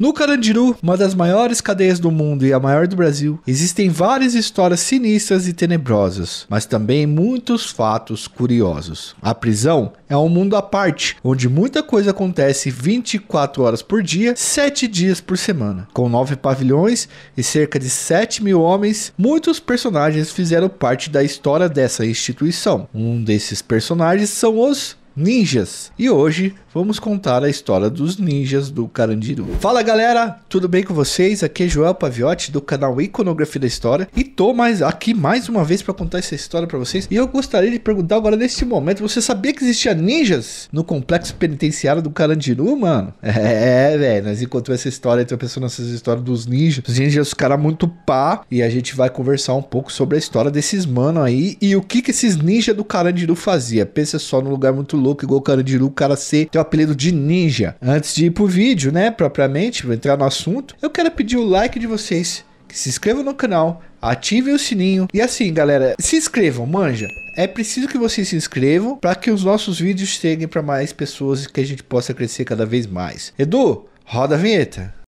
No Carandiru, uma das maiores cadeias do mundo e a maior do Brasil, existem várias histórias sinistras e tenebrosas, mas também muitos fatos curiosos. A prisão é um mundo à parte, onde muita coisa acontece 24 horas por dia, 7 dias por semana. Com 9 pavilhões e cerca de 7 mil homens, muitos personagens fizeram parte da história dessa instituição. Um desses personagens são os ninjas. E hoje vamos contar a história dos ninjas do Carandiru. Fala galera, tudo bem com vocês? Aqui é Joel Paviotti do canal Iconografia da História e tô mais aqui mais uma vez para contar essa história para vocês. E eu gostaria de perguntar agora neste momento, você sabia que existia ninjas no complexo penitenciário do Carandiru, mano? É, velho, nós encontramos essa história, tô pensando nessas histórias dos ninjas. Os ninjas, os caras muito pá, e a gente vai conversar um pouco sobre a história desses mano aí e o que que esses ninjas do Carandiru fazia. Pensa só num lugar muito louco igual o Carandiru, o cara ser apelido de ninja. Antes de ir pro vídeo, né, propriamente, entrar no assunto, eu quero pedir o like de vocês, que se inscrevam no canal, ativem o sininho e assim, galera, se inscrevam, manja. É preciso que vocês se inscrevam para que os nossos vídeos cheguem para mais pessoas e que a gente possa crescer cada vez mais. Edu, roda a vinheta.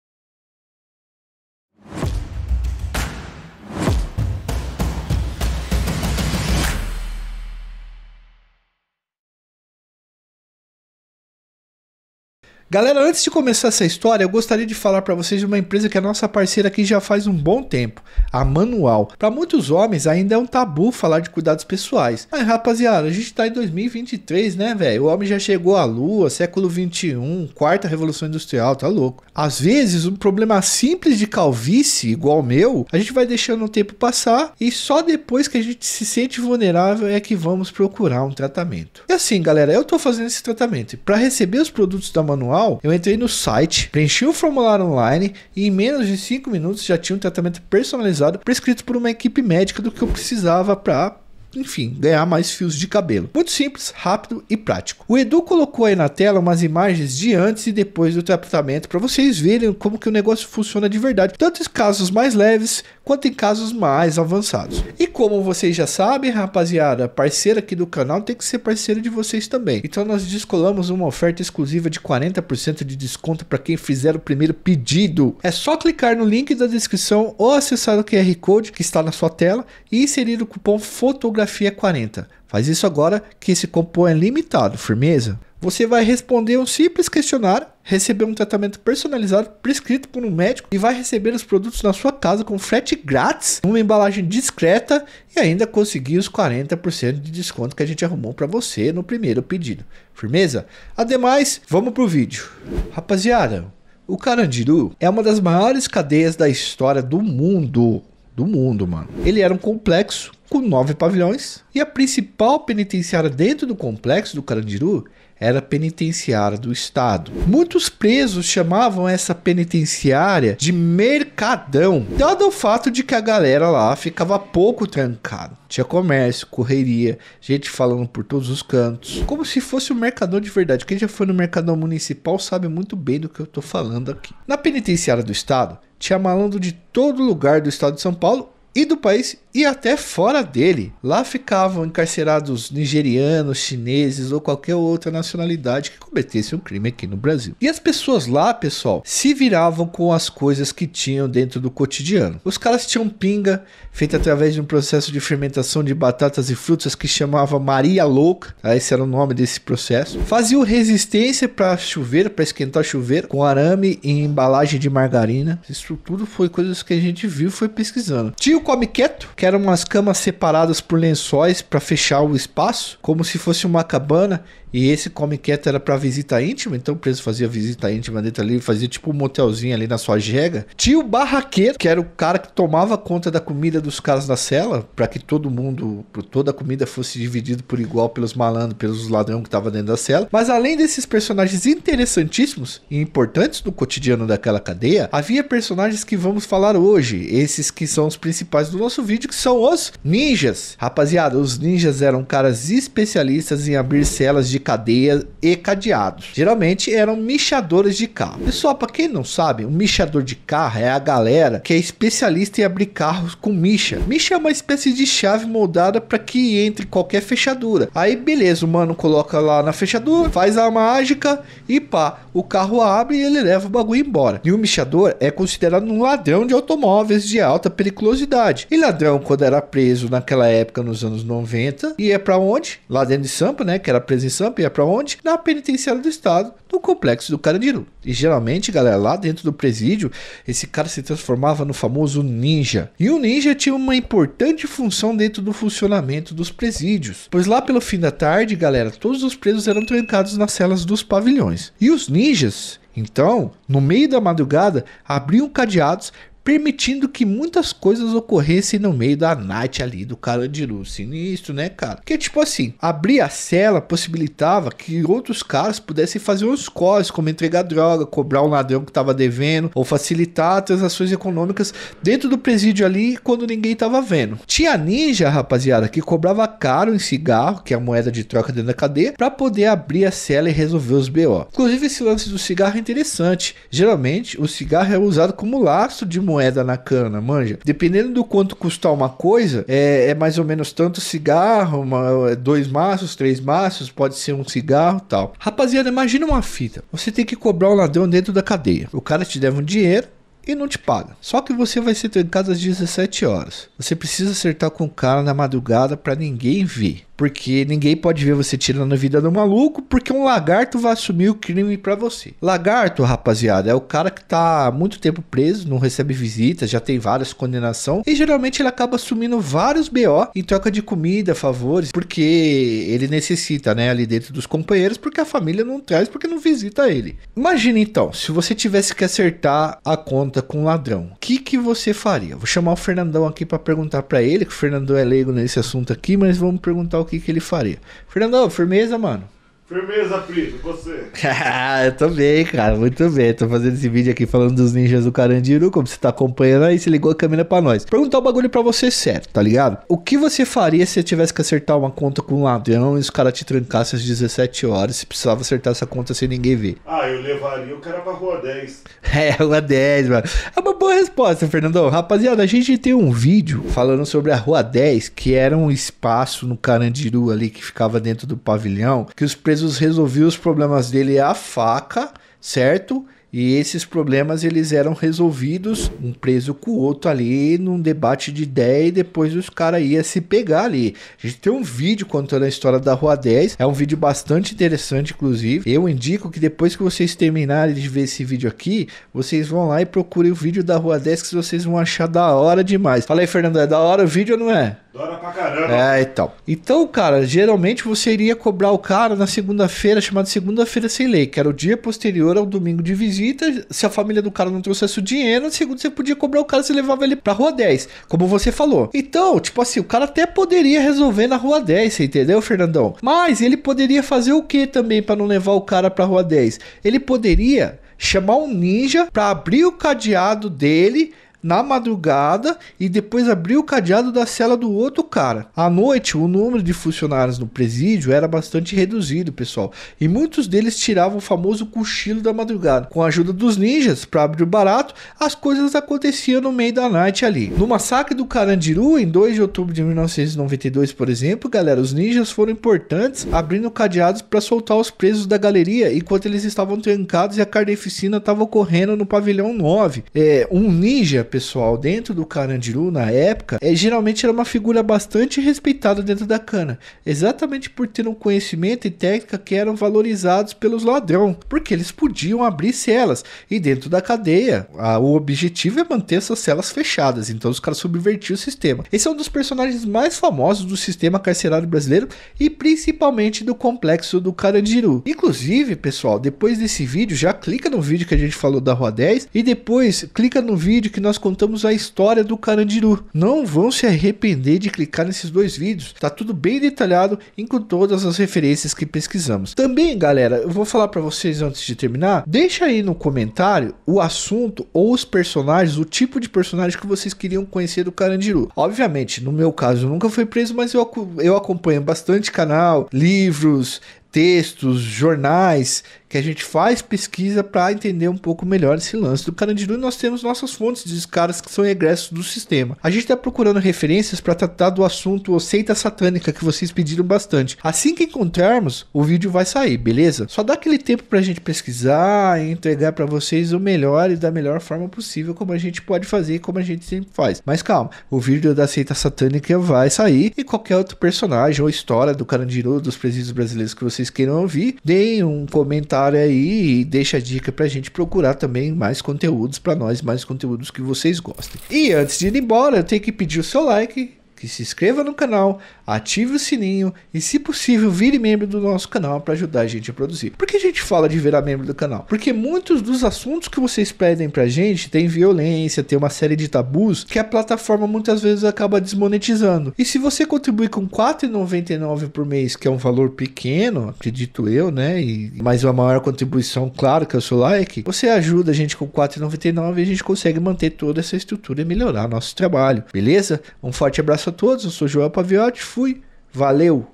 Galera, antes de começar essa história, eu gostaria de falar para vocês de uma empresa que é nossa parceira aqui já faz um bom tempo, a Manual. Para muitos homens ainda é um tabu falar de cuidados pessoais. Mas rapaziada, a gente tá em 2023, né, velho? O homem já chegou à lua, século 21, quarta revolução industrial, tá louco. Às vezes, um problema simples de calvície, igual o meu, a gente vai deixando o tempo passar e só depois que a gente se sente vulnerável é que vamos procurar um tratamento. E assim, galera, eu tô fazendo esse tratamento. Para receber os produtos da Manual manual, eu entrei no site, preenchi o formulário online e em menos de 5 minutos já tinha um tratamento personalizado prescrito por uma equipe médica do que eu precisava para enfim, ganhar mais fios de cabelo. Muito simples, rápido e prático. O Edu colocou aí na tela umas imagens de antes e depois do tratamento para vocês verem como que o negócio funciona de verdade, tanto em casos mais leves quanto em casos mais avançados. E como vocês já sabem, rapaziada, parceiro aqui do canal tem que ser parceiro de vocês também. Então nós descolamos uma oferta exclusiva de 40% de desconto para quem fizer o primeiro pedido. É só clicar no link da descrição ou acessar o QR Code que está na sua tela e inserir o cupom FOTOGRAFIA40. Faz isso agora que esse cupom é limitado, firmeza? Você vai responder um simples questionário, receber um tratamento personalizado prescrito por um médico e vai receber os produtos na sua casa com frete grátis, uma embalagem discreta e ainda conseguir os 40% de desconto que a gente arrumou para você no primeiro pedido. Firmeza? Ademais, vamos pro vídeo. Rapaziada, o Carandiru é uma das maiores cadeias da história do mundo. Do mundo, mano. Ele era um complexo com nove pavilhões e a principal penitenciária dentro do complexo do Carandiru era penitenciária do estado. Muitos presos chamavam essa penitenciária de mercadão, dado o fato de que a galera lá ficava pouco trancada. Tinha comércio, correria, gente falando por todos os cantos, como se fosse um mercadão de verdade. Quem já foi no mercadão municipal sabe muito bem do que eu estou falando aqui. Na penitenciária do estado, tinha malandro de todo lugar do estado de São Paulo e do país e até fora dele. Lá ficavam encarcerados nigerianos, chineses ou qualquer outra nacionalidade que cometesse um crime aqui no Brasil. E as pessoas lá, pessoal, se viravam com as coisas que tinham dentro do cotidiano. Os caras tinham pinga, feita através de um processo de fermentação de batatas e frutas que chamava Maria Louca, tá? esse era o nome desse processo. Faziam resistência para chuveiro, para esquentar chuveiro, com arame e embalagem de margarina. Isso tudo foi coisas que a gente viu foi pesquisando. Tinha o Come Quieto, que que eram umas camas separadas por lençóis para fechar o espaço, como se fosse uma cabana. E esse Come quieto era para visita íntima, então o preso fazia visita íntima dentro ali, fazia tipo um motelzinho ali na sua jega. Tinha o barraqueiro, que era o cara que tomava conta da comida dos caras da cela, para que todo mundo, toda a comida fosse dividida por igual pelos malandros, pelos ladrões que estavam dentro da cela. Mas além desses personagens interessantíssimos e importantes no cotidiano daquela cadeia, havia personagens que vamos falar hoje, esses que são os principais do nosso vídeo, que são os ninjas. Rapaziada, os ninjas eram caras especialistas em abrir celas de cadeia e cadeados. Geralmente eram michadores de carro. Pessoal, para quem não sabe, um michador de carro é a galera que é especialista em abrir carros com micha. Micha é uma espécie de chave moldada para que entre qualquer fechadura. Aí beleza, o mano coloca lá na fechadura, faz a mágica e pá, o carro abre e ele leva o bagulho embora. E o michador é considerado um ladrão de automóveis de alta periculosidade. E ladrão quando era preso naquela época, nos anos 90, ia para onde? Lá dentro de Sampa, né? Que era preso em Sampa, ia para onde? Na penitenciária do Estado, no complexo do Carandiru. E geralmente, galera, lá dentro do presídio, esse cara se transformava no famoso ninja. E o ninja tinha uma importante função dentro do funcionamento dos presídios. Pois lá pelo fim da tarde, galera, todos os presos eram trancados nas celas dos pavilhões. E os ninjas então, no meio da madrugada, abriam cadeados, permitindo que muitas coisas ocorressem no meio da night ali do Carandiru. Sinistro, né, cara? Que tipo assim, abrir a cela possibilitava que outros caras pudessem fazer uns cores, como entregar droga, cobrar um ladrão que estava devendo, ou facilitar transações econômicas dentro do presídio ali quando ninguém estava vendo. Tinha ninja, rapaziada, que cobrava caro em cigarro, que é a moeda de troca dentro da cadeia, para poder abrir a cela e resolver os BO. Inclusive, esse lance do cigarro é interessante. Geralmente, o cigarro é usado como lastro de moeda moeda na cana, manja. Dependendo do quanto custar uma coisa, é, é mais ou menos tanto cigarro, uma, é, dois maços, três maços, pode ser um cigarro tal. Rapaziada, imagina uma fita. Você tem que cobrar um ladrão dentro da cadeia. O cara te deve um dinheiro, e não te paga. Só que você vai ser trancado às 17 horas. Você precisa acertar com o cara na madrugada para ninguém ver. Porque ninguém pode ver você tirando a vida do maluco, porque um lagarto vai assumir o crime para você. Lagarto, rapaziada, é o cara que tá há muito tempo preso, não recebe visitas, já tem várias condenação e geralmente ele acaba assumindo vários BO em troca de comida, favores, porque ele necessita, né, ali dentro dos companheiros, porque a família não traz, porque não visita ele. Imagina então, se você tivesse que acertar a conta com um ladrão, o que que você faria? Vou chamar o Fernandão aqui para perguntar para ele, que o Fernandão é leigo nesse assunto aqui, mas vamos perguntar o que, que ele faria. Fernandão, firmeza, mano. Firmeza, Pri, você. Ah, eu tô bem, cara, muito bem. Tô fazendo esse vídeo aqui falando dos ninjas do Carandiru, como você tá acompanhando aí, se ligou a câmera pra nós. Perguntar o um bagulho pra você certo, tá ligado? O que você faria se você tivesse que acertar uma conta com um ladrão e os caras te trancassem às 17 horas, se precisava acertar essa conta sem ninguém ver? Ah, eu levaria o cara pra rua 10. É, rua 10, mano. É uma boa resposta, Fernandão. Rapaziada, a gente tem um vídeo falando sobre a rua 10, que era um espaço no Carandiru ali que ficava dentro do pavilhão, que os presos Jesus resolvia os problemas dele à faca, certo? E esses problemas eles eram resolvidos um preso com o outro ali num debate de ideia e depois os caras iam se pegar ali. A gente tem um vídeo contando a história da Rua 10, é um vídeo bastante interessante inclusive. Eu indico que depois que vocês terminarem de ver esse vídeo aqui, vocês vão lá e procurem o vídeo da Rua 10 que vocês vão achar da hora demais. Fala aí, Fernando, é da hora o vídeo ou não é? Dora pra caramba. É, então. Então, cara, geralmente você iria cobrar o cara na segunda-feira, chamada segunda-feira sem lei, que era o dia posterior ao domingo de visita. Se a família do cara não trouxesse o dinheiro, na segunda você podia cobrar o cara, se levava ele pra rua 10, como você falou. Então, tipo assim, o cara até poderia resolver na rua 10, você entendeu, Fernandão? Mas ele poderia fazer o que também para não levar o cara pra rua 10? Ele poderia chamar um ninja para abrir o cadeado dele na madrugada e depois abriu o cadeado da cela do outro cara. À noite, o número de funcionários no presídio era bastante reduzido, pessoal, e muitos deles tiravam o famoso cochilo da madrugada. Com a ajuda dos ninjas para abrir o barato, as coisas aconteciam no meio da noite ali. No massacre do Carandiru, em 2 de outubro de 1992, por exemplo, galera, os ninjas foram importantes abrindo cadeados para soltar os presos da galeria enquanto eles estavam trancados e a carneficina estava ocorrendo no pavilhão 9. É, um ninja, pessoal dentro do Carandiru na época, é, geralmente era uma figura bastante respeitada dentro da cana, exatamente por ter um conhecimento e técnica que eram valorizados pelos ladrão, porque eles podiam abrir celas. E dentro da cadeia, a, o objetivo é manter essas celas fechadas, então os caras subvertiam o sistema. Esse é um dos personagens mais famosos do sistema carcerário brasileiro e principalmente do complexo do Carandiru. Inclusive, pessoal, depois desse vídeo, já clica no vídeo que a gente falou da Rua 10 e depois clica no vídeo que nós contamos a história do Carandiru. Não vão se arrepender de clicar nesses dois vídeos, tá tudo bem detalhado e com todas as referências que pesquisamos. Também, galera, eu vou falar para vocês antes de terminar, deixa aí no comentário o assunto ou os personagens, o tipo de personagem que vocês queriam conhecer do Carandiru. Obviamente, no meu caso nunca foi preso, mas eu, eu acompanho bastante canal, livros, textos, jornais, que a gente faz pesquisa para entender um pouco melhor esse lance do Carandiru e nós temos nossas fontes de caras que são egressos do sistema. A gente está procurando referências para tratar do assunto seita satânica que vocês pediram bastante. Assim que encontrarmos, o vídeo vai sair, beleza? Só dá aquele tempo para a gente pesquisar e entregar para vocês o melhor e da melhor forma possível, como a gente pode fazer e como a gente sempre faz. Mas calma, o vídeo da seita satânica vai sair e qualquer outro personagem ou história do Carandiru, dos presídios brasileiros que vocês vocês queiram ouvir, deem um comentário aí e deixa a dica pra gente procurar também mais conteúdos para nós, mais conteúdos que vocês gostem. E antes de ir embora, eu tenho que pedir o seu like, que se inscreva no canal, ative o sininho e, se possível, vire membro do nosso canal para ajudar a gente a produzir. Por que a gente fala de virar membro do canal? Porque muitos dos assuntos que vocês pedem pra gente tem violência, tem uma série de tabus que a plataforma muitas vezes acaba desmonetizando. E se você contribuir com R$ 4,99 por mês, que é um valor pequeno, acredito eu, né? E, mas uma maior contribuição, claro, que é o seu like, você ajuda a gente com R$ 4,99 e a gente consegue manter toda essa estrutura e melhorar nosso trabalho, beleza? Um forte abraço a todos. Eu sou Joel Paviotti. Fui. Valeu.